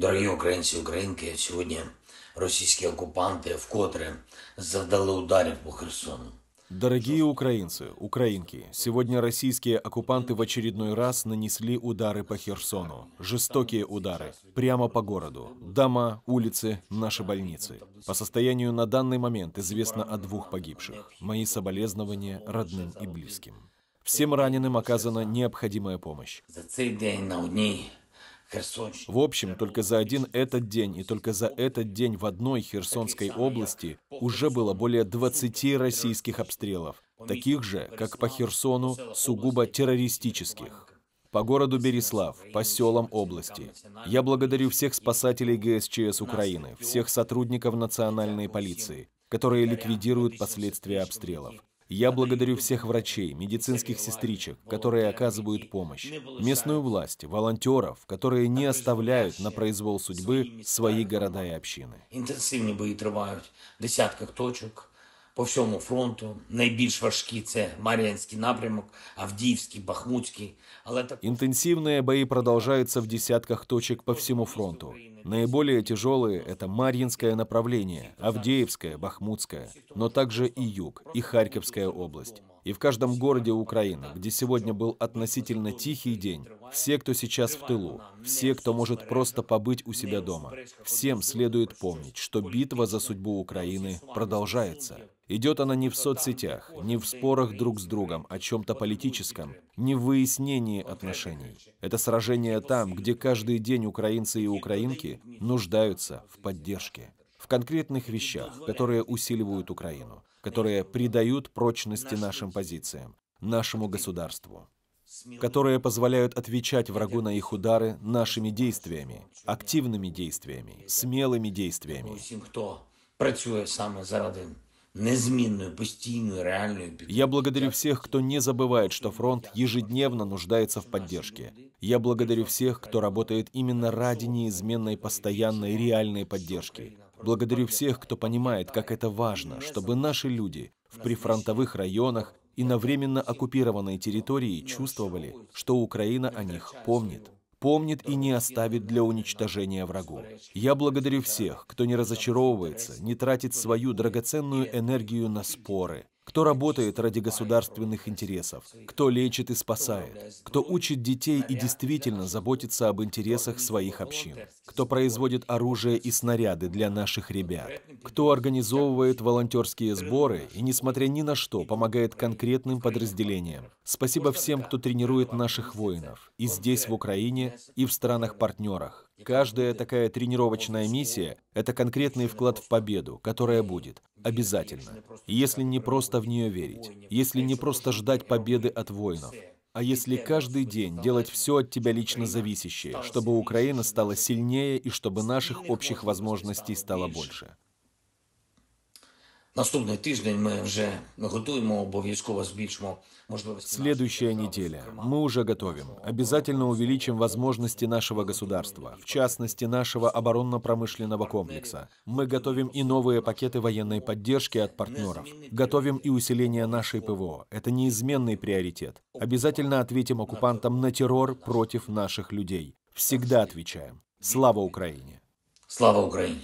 Дорогі українці і українки, сьогодні російські окупанти вкотре завдали ударів по Херсону. Дорогие украинцы, украинки, сегодня российские оккупанты в очередной раз нанесли удары по Херсону. Жестокие удары. Прямо по городу. Дома, улицы, наши больницы. По состоянию на данный момент известно о двух погибших. Мои соболезнования родным и близким. Всем раненым оказана необходимая помощь. За цей день на одній в общем, только за один этот день и только за этот день в одной Херсонской области уже было более 20 российских обстрелов, таких же, как по Херсону, сугубо террористических. По городу Береслав, по селам области. Я благодарю всех спасателей ГСЧС Украины, всех сотрудников национальной полиции, которые ликвидируют последствия обстрелов. Я благодарю всех врачей, медицинских сестричек, которые оказывают помощь, местную власть, волонтеров, которые не оставляют на произвол судьбы свои города и общины. Интенсивнее бои и трывают десятках точек по всьому фронту. Найбільш важкі це Мар'янський напрямок, Авдіївський, Бахмутський. Але так... интенсивные бои продолжаются в десятках точек по всему фронту. Наиболее тяжелые – это Марьинское направление, Авдеевское, Бахмутское, но также и Юг, и Харьковская область. И в каждом городе Украины, где сегодня был относительно тихий день, все, кто сейчас в тылу, все, кто может просто побыть у себя дома, всем следует помнить, что битва за судьбу Украины продолжается. Идет она не в соцсетях, не в спорах друг с другом о чем-то политическом, не в выяснении отношений. Это сражение там, где каждый день украинцы и украинки нуждаются в поддержке. В конкретных вещах, которые усиливают Украину, которые придают прочности нашим позициям, нашему государству которые позволяют отвечать врагу на их удары нашими действиями, активными действиями, смелыми действиями. Усім, хто працює саме заради незмінною, постійною, реальною Я благодарю всех, кто не забывает, что фронт ежедневно нуждается в поддержке. Я благодарю всех, кто работает именно ради неизменной, постоянной, реальной поддержки. Благодарю всех, кто понимает, как это важно, чтобы наши люди в прифронтовых районах и на временно оккупированной территории чувствовали, что Украина о них помнит помнит и не оставит для уничтожения врагу. Я благодарю всех, кто не разочаровывается, не тратит свою драгоценную энергию на споры, кто работает ради государственных интересов, кто лечит и спасает, кто учит детей и действительно заботится об интересах своих общин, кто производит оружие и снаряды для наших ребят, кто организовывает волонтерские сборы и, несмотря ни на что, помогает конкретным подразделениям. Спасибо всем, кто тренирует наших воинов и здесь, в Украине, и в странах-партнерах, Каждая такая тренировочная миссия — это конкретный вклад в победу, которая будет, обязательно. Если не просто в нее верить, если не просто ждать победы от воинов, а если каждый день делать все от тебя лично зависящее, чтобы Украина стала сильнее и чтобы наших общих возможностей стало больше. Наступный тиждень уже готовим, обовязково збільшимо можливості. Следующая неделя. Мы уже готовим. Обязательно увеличим возможности нашего государства, в частности нашего оборонно-промышленного комплекса. Мы готовим и новые пакеты военной поддержки от партнеров. Готовим и усиление нашей ПВО. Это неизменный приоритет. Обязательно ответим оккупантам на террор против наших людей. Всегда отвечаем. Слава Украине! Слава Украине!